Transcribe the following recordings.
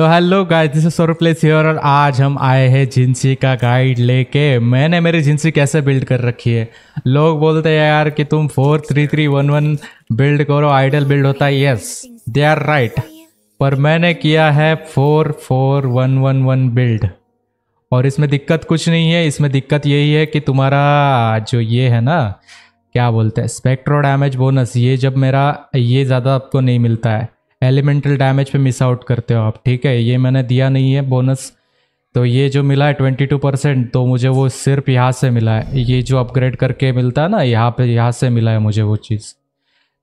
तो hello guys this is place here और आज हम आए हैं जिंसी का गाइड लेके मैंने मेरी जिंसी कैसे बिल्ड कर रखी है लोग बोलते हैं यार कि तुम four three three one one build करो आइडल बिल्ड होता है यस दे आर राइट पर मैंने किया है four four one one one build और इसमें दिक्कत कुछ नहीं है इसमें दिक्कत यही है कि तुम्हारा जो ये है ना क्या बोलते हैं स्पेक्ट्रो डैमेज बोनस ये जब मेरा ये ज़्यादा आपको नहीं मिलता है एलिमेंटल डैमेज पे मिस आउट करते हो आप ठीक है ये मैंने दिया नहीं है बोनस तो ये जो मिला है ट्वेंटी टू परसेंट तो मुझे वो सिर्फ यहाँ से मिला है ये जो अपग्रेड करके मिलता है ना यहाँ पे यहाँ से मिला है मुझे वो चीज़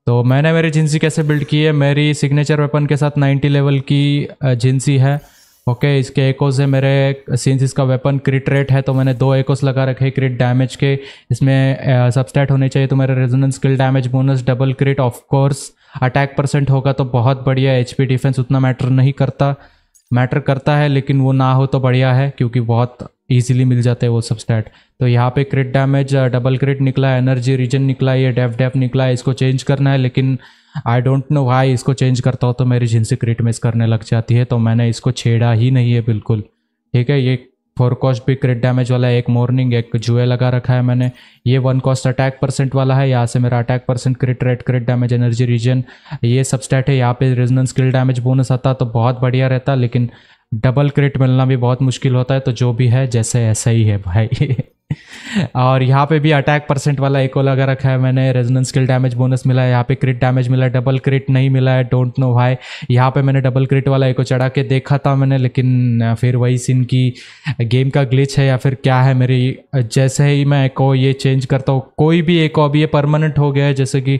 तो मैंने मेरी जिंसी कैसे बिल्ड की है मेरी सिग्नेचर वेपन के साथ 90 लेवल की जिंसी है ओके इसके एकोस है मेरे सिंस इसका वेपन क्रिट रेट है तो मैंने दो एकोस लगा रखे क्रिट डैमेज के इसमें सबस्टैट होने चाहिए तो मेरे resonance skill damage bonus double crit of course attack percent होगा तो बहुत बढ़िया एच डिफेंस उतना मैटर नहीं करता मैटर करता है लेकिन वो ना हो तो बढ़िया है क्योंकि बहुत ईजिली मिल जाते हैं वो सब स्टैट तो यहाँ पे क्रिट डैमेज डबल क्रिट निकला है एनर्जी रीजन निकला है ये डेफ डेफ निकला है इसको चेंज करना है लेकिन आई डोंट नो हाई इसको चेंज करता हूँ तो मेरी जिनसे क्रिट मिस करने लग जाती है तो मैंने इसको छेड़ा ही नहीं है बिल्कुल ठीक है ये फोर कॉस्ट भी क्रिट डैमेज वाला है एक मॉर्निंग एक जुए लगा रखा है मैंने ये वन कॉस्ट अटैक परसेंट वाला है यहाँ से मेरा attack percent crit rate crit damage energy regen ये सब स्टेट है यहाँ पे रीजनल स्किल डैमेज बोनस आता तो बहुत बढ़िया रहता लेकिन डबल क्रिट मिलना भी बहुत मुश्किल होता है तो जो भी है जैसे ऐसा ही है भाई और यहाँ पे भी अटैक परसेंट वाला एक लगा रखा है मैंने रेजोनेंस स्किल डैमेज बोनस मिला है यहाँ पे क्रिट डैमेज मिला है डबल क्रिट नहीं मिला है डोंट नो भाई यहाँ पे मैंने डबल क्रिट वाला एक चढ़ा के देखा था मैंने लेकिन फिर वही सीन की गेम का ग्लिच है या फिर क्या है मेरी जैसे ही मैं एक ये चेंज करता हूँ कोई भी एक अभी ये परमानेंट हो गया है जैसे कि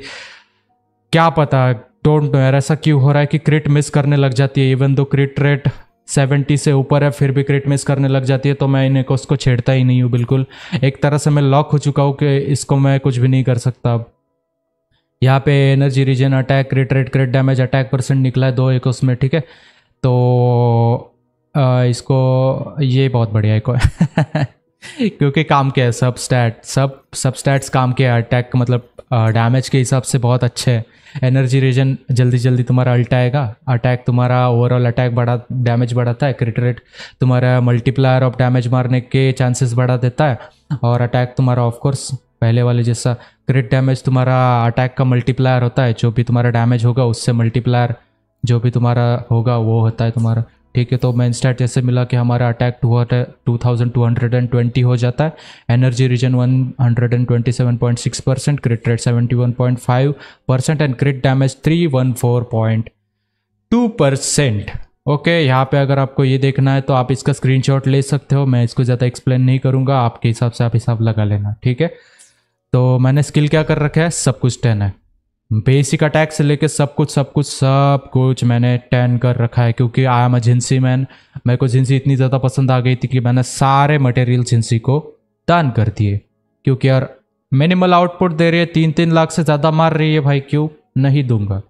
क्या पता डोंट नो यार ऐसा क्यों हो रहा है कि क्रिट मिस करने लग जाती है इवन दो क्रिट रेट सेवेंटी से ऊपर है फिर भी क्रिट मिस करने लग जाती है तो मैं इन्हें को उसको छेड़ता ही नहीं हूँ बिल्कुल एक तरह से मैं लॉक हो चुका हूँ कि इसको मैं कुछ भी नहीं कर सकता अब यहाँ पे energy regen attack crit rate crit damage attack percent निकला है दो एक उसमें ठीक है तो आ, इसको ये बहुत बढ़िया एक क्योंकि काम के है सब स्टैट सब सब स्टैट्स काम के अटैक मतलब डैमेज के हिसाब से बहुत अच्छे हैं एनर्जी रीजन जल्दी जल्दी तुम्हारा अल्ट आएगा अटैक तुम्हारा ओवरऑल अटैक बढ़ा डैमेज बढ़ाता है क्रिट रेट तुम्हारा मल्टीप्लायर ऑफ डैमेज मारने के चांसेस बढ़ा देता है और अटैक तुम्हारा ऑफकोर्स पहले वाले जैसा क्रिट डैमेज तुम्हारा अटैक का मल्टीप्लायर होता है जो भी तुम्हारा डैमेज होगा उससे मल्टीप्लायर जो भी तुम्हारा होगा वो होता है तुम्हारा ठीक है तो मैं स्टैट जैसे मिला कि हमारा attack two thousand two hundred and twenty हो जाता है energy regen one hundred twenty percent crit rate 71.5 percent and crit damage three one four point two percent okay यहाँ पे अगर आपको ये देखना है तो आप इसका स्क्रीनशॉट ले सकते हो मैं इसको ज़्यादा एक्सप्लेन नहीं करूँगा आपके हिसाब से आप हिसाब लगा लेना ठीक है तो मैंने स्किल क्या कर रखा है सब कुछ टेन है बेसिक अटैक से लेके सब कुछ सब कुछ सब कुछ मैंने टेन कर रखा है क्योंकि आई एम अ मैन मेरे को जिंसी इतनी ज़्यादा पसंद आ गई थी कि मैंने सारे मटेरियल जिंसी को दान कर दिए क्योंकि यार मिनिमल आउटपुट दे रही है तीन तीन लाख से ज़्यादा मार रही है भाई क्यों नहीं दूंगा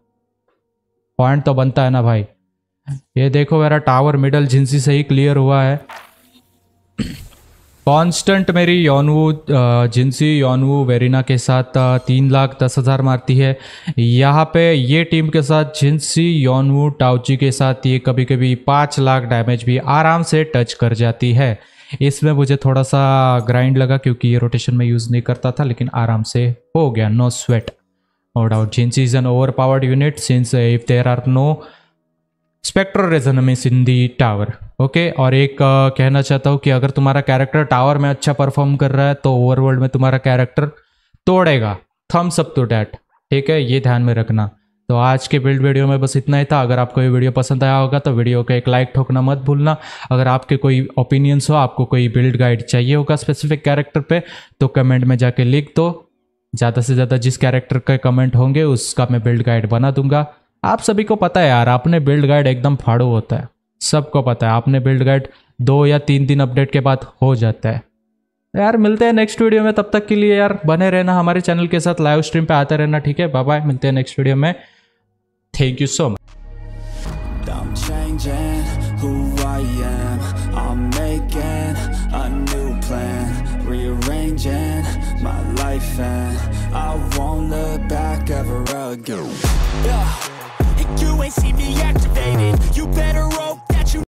पॉइंट तो बनता है ना भाई ये देखो मेरा टावर मिडल जिंसी से ही क्लियर हुआ है कांस्टेंट मेरी योनवू जिनसी योनवो वेरिना के साथ तीन लाख दस हज़ार मारती है यहाँ पे ये टीम के साथ जिनसी योनवो टाउची के साथ ये कभी कभी पाँच लाख डैमेज भी आराम से टच कर जाती है इसमें मुझे थोड़ा सा ग्राइंड लगा क्योंकि ये रोटेशन में यूज़ नहीं करता था लेकिन आराम से हो गया no sweat no doubt Jinhsi is an overpowered unit since if there are no Spectro resonators in the tower okay और एक आ, कहना चाहता हूँ कि अगर तुम्हारा कैरेक्टर टावर में अच्छा परफॉर्म कर रहा है तो ओवरवर्ल्ड में तुम्हारा कैरेक्टर तोड़ेगा थम्स अप टू डैट ठीक है ये ध्यान में रखना तो आज के बिल्ड वीडियो में बस इतना ही था अगर आपको ये वीडियो पसंद आया होगा तो वीडियो को एक लाइक ठोकना मत भूलना अगर आपके कोई ओपिनियंस हो आपको कोई बिल्ड गाइड चाहिए होगा स्पेसिफिक कैरेक्टर पे तो कमेंट में जाके लिख दो ज़्यादा से ज़्यादा जिस कैरेक्टर के कमेंट होंगे उसका मैं बिल्ड गाइड बना दूंगा आप सभी को पता है यार आपने बिल्ड गाइड एकदम फाड़ू होता है सबको पता है आपने बिल्ड गाइड दो या तीन दिन अपडेट के बाद हो जाता है तो यार मिलते हैं नेक्स्ट वीडियो में तब तक के लिए यार बने रहना हमारे चैनल के साथ लाइव स्ट्रीम पे आते रहना ठीक है बाय बाय मिलते हैं नेक्स्ट वीडियो में थैंक यू सो मच